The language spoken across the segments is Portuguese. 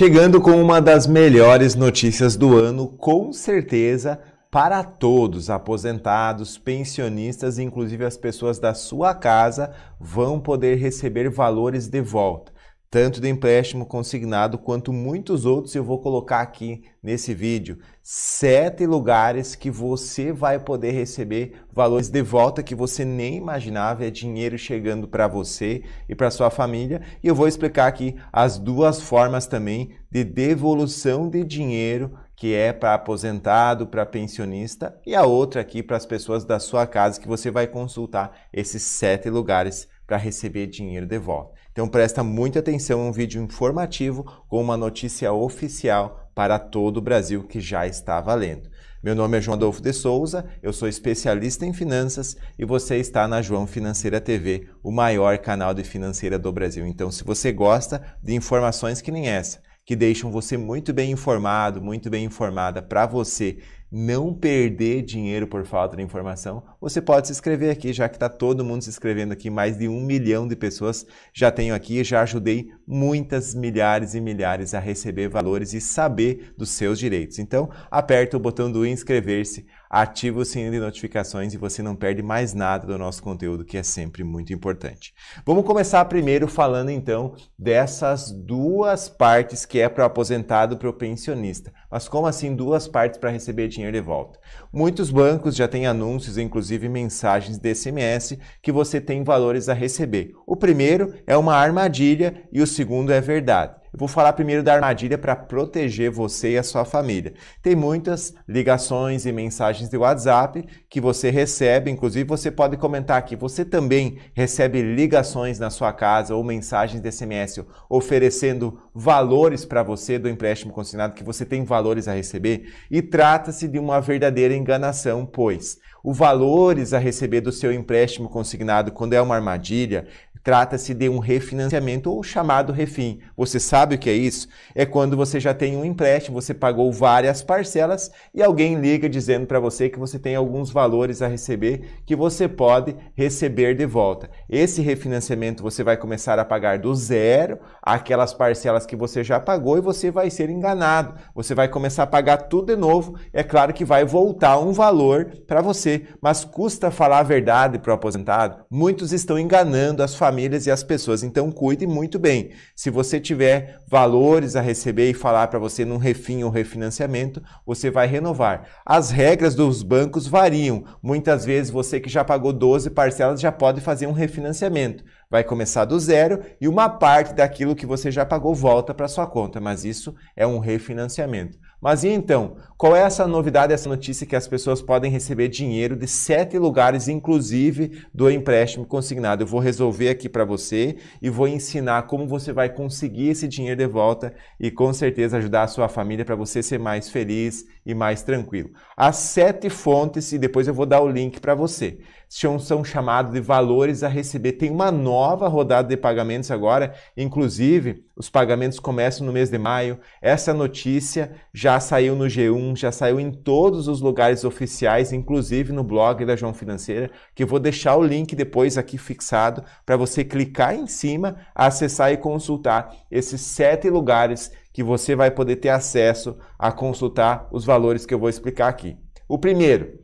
Chegando com uma das melhores notícias do ano, com certeza, para todos, aposentados, pensionistas, inclusive as pessoas da sua casa, vão poder receber valores de volta tanto do empréstimo consignado quanto muitos outros. Eu vou colocar aqui nesse vídeo sete lugares que você vai poder receber valores de volta que você nem imaginava, é dinheiro chegando para você e para sua família. E eu vou explicar aqui as duas formas também de devolução de dinheiro que é para aposentado, para pensionista, e a outra aqui para as pessoas da sua casa que você vai consultar esses sete lugares para receber dinheiro de volta. Então presta muita atenção, é um vídeo informativo com uma notícia oficial para todo o Brasil que já está valendo. Meu nome é João Adolfo de Souza, eu sou especialista em finanças e você está na João Financeira TV, o maior canal de financeira do Brasil. Então, se você gosta de informações que nem essa, que deixam você muito bem informado, muito bem informada para você não perder dinheiro por falta de informação, você pode se inscrever aqui, já que está todo mundo se inscrevendo aqui, mais de um milhão de pessoas já tenho aqui, já ajudei muitas milhares e milhares a receber valores e saber dos seus direitos. Então, aperta o botão do inscrever-se ativa o sininho de notificações e você não perde mais nada do nosso conteúdo, que é sempre muito importante. Vamos começar primeiro falando então dessas duas partes que é para o aposentado e para o pensionista. Mas como assim duas partes para receber dinheiro de volta? Muitos bancos já têm anúncios, inclusive mensagens de SMS, que você tem valores a receber. O primeiro é uma armadilha e o segundo é verdade. Eu vou falar primeiro da armadilha para proteger você e a sua família. Tem muitas ligações e mensagens de WhatsApp que você recebe, inclusive você pode comentar aqui. Você também recebe ligações na sua casa ou mensagens de SMS oferecendo valores para você do empréstimo consignado que você tem valores a receber e trata-se de uma verdadeira enganação, pois os valores a receber do seu empréstimo consignado, quando é uma armadilha, trata-se de um refinanciamento ou chamado refim. Você sabe o que é isso? É quando você já tem um empréstimo, você pagou várias parcelas e alguém liga dizendo para você que você tem alguns valores a receber que você pode receber de volta. Esse refinanciamento você vai começar a pagar do zero aquelas parcelas que você já pagou e você vai ser enganado. Você vai começar a pagar tudo de novo. É claro que vai voltar um valor para você você, mas custa falar a verdade para o aposentado. Muitos estão enganando as famílias e as pessoas, então cuide muito bem. Se você tiver valores a receber e falar para você num refim ou refinanciamento, você vai renovar. As regras dos bancos variam. Muitas vezes você que já pagou 12 parcelas já pode fazer um refinanciamento. Vai começar do zero e uma parte daquilo que você já pagou volta para sua conta, mas isso é um refinanciamento. Mas e então? Qual é essa novidade, essa notícia que as pessoas podem receber dinheiro de sete lugares, inclusive do empréstimo consignado? Eu vou resolver aqui para você e vou ensinar como você vai conseguir esse dinheiro de volta e com certeza ajudar a sua família para você ser mais feliz e mais tranquilo. As sete fontes, e depois eu vou dar o link para você, são chamados de valores a receber. Tem uma nova rodada de pagamentos agora, inclusive os pagamentos começam no mês de maio. Essa notícia já saiu no G1 já saiu em todos os lugares oficiais, inclusive no blog da João Financeira, que eu vou deixar o link depois aqui fixado para você clicar em cima, acessar e consultar esses sete lugares que você vai poder ter acesso a consultar os valores que eu vou explicar aqui. O primeiro,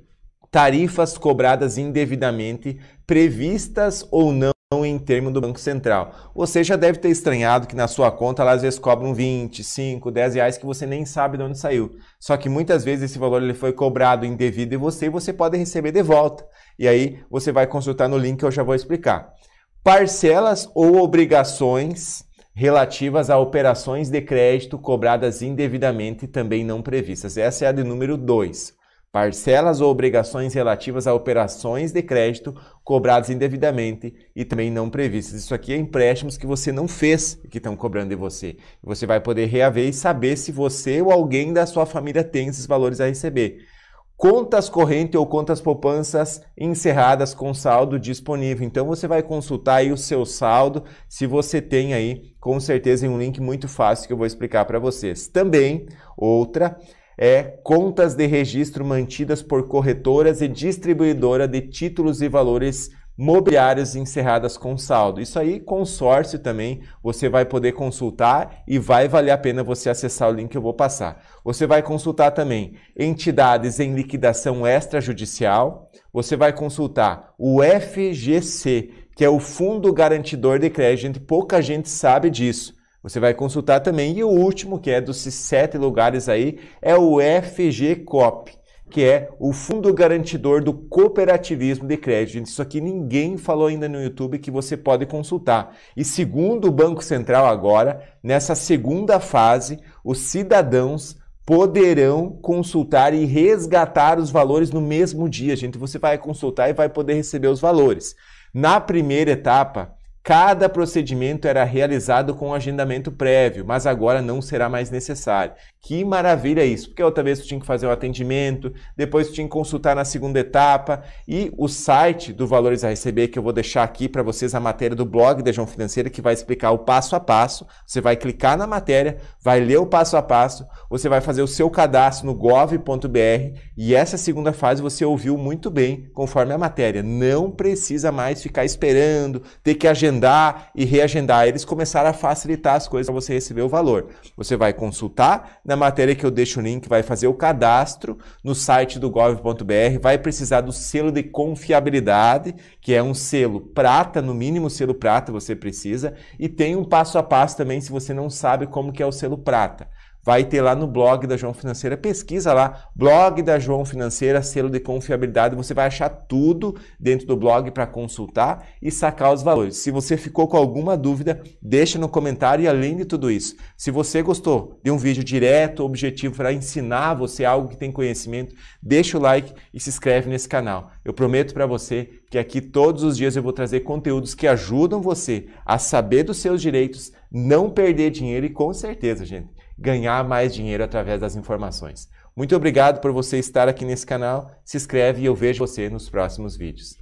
tarifas cobradas indevidamente, previstas ou não em termos do Banco Central. Você já deve ter estranhado que na sua conta lá às vezes cobram 20, 5, 10 reais que você nem sabe de onde saiu. Só que muitas vezes esse valor ele foi cobrado indevido em você e você pode receber de volta. E aí você vai consultar no link que eu já vou explicar. Parcelas ou obrigações relativas a operações de crédito cobradas indevidamente e também não previstas. Essa é a de número 2 parcelas ou obrigações relativas a operações de crédito cobradas indevidamente e também não previstas. Isso aqui é empréstimos que você não fez e que estão cobrando de você. Você vai poder reaver e saber se você ou alguém da sua família tem esses valores a receber. Contas corrente ou contas poupanças encerradas com saldo disponível. Então você vai consultar aí o seu saldo, se você tem aí, com certeza, em um link muito fácil que eu vou explicar para vocês. Também outra é contas de registro mantidas por corretoras e distribuidora de títulos e valores mobiliários encerradas com saldo. Isso aí, consórcio também, você vai poder consultar e vai valer a pena você acessar o link que eu vou passar. Você vai consultar também entidades em liquidação extrajudicial, você vai consultar o FGC, que é o Fundo Garantidor de Crédito, pouca gente sabe disso você vai consultar também. E o último, que é dos sete lugares aí, é o FGCOP, que é o Fundo Garantidor do Cooperativismo de Crédito. Gente, isso aqui ninguém falou ainda no YouTube que você pode consultar. E segundo o Banco Central agora, nessa segunda fase, os cidadãos poderão consultar e resgatar os valores no mesmo dia, gente. Você vai consultar e vai poder receber os valores. Na primeira etapa, Cada procedimento era realizado com agendamento prévio, mas agora não será mais necessário. Que maravilha isso, porque outra vez tu tinha que fazer o atendimento, depois tu tinha que consultar na segunda etapa e o site do Valores a Receber, que eu vou deixar aqui para vocês a matéria do blog da João Financeira, que vai explicar o passo a passo. Você vai clicar na matéria, vai ler o passo a passo, você vai fazer o seu cadastro no gov.br e essa segunda fase você ouviu muito bem, conforme a matéria. Não precisa mais ficar esperando, ter que agendar e reagendar. Eles começaram a facilitar as coisas para você receber o valor. Você vai consultar na na matéria que eu deixo o link, vai fazer o cadastro no site do gov.br, vai precisar do selo de confiabilidade, que é um selo prata, no mínimo selo prata você precisa, e tem um passo a passo também se você não sabe como que é o selo prata vai ter lá no blog da João Financeira, pesquisa lá, blog da João Financeira, selo de confiabilidade, você vai achar tudo dentro do blog para consultar e sacar os valores. Se você ficou com alguma dúvida, deixa no comentário e além de tudo isso, se você gostou de um vídeo direto, objetivo para ensinar você algo que tem conhecimento, deixa o like e se inscreve nesse canal. Eu prometo para você que aqui todos os dias eu vou trazer conteúdos que ajudam você a saber dos seus direitos, não perder dinheiro e com certeza, gente, ganhar mais dinheiro através das informações. Muito obrigado por você estar aqui nesse canal. Se inscreve e eu vejo você nos próximos vídeos.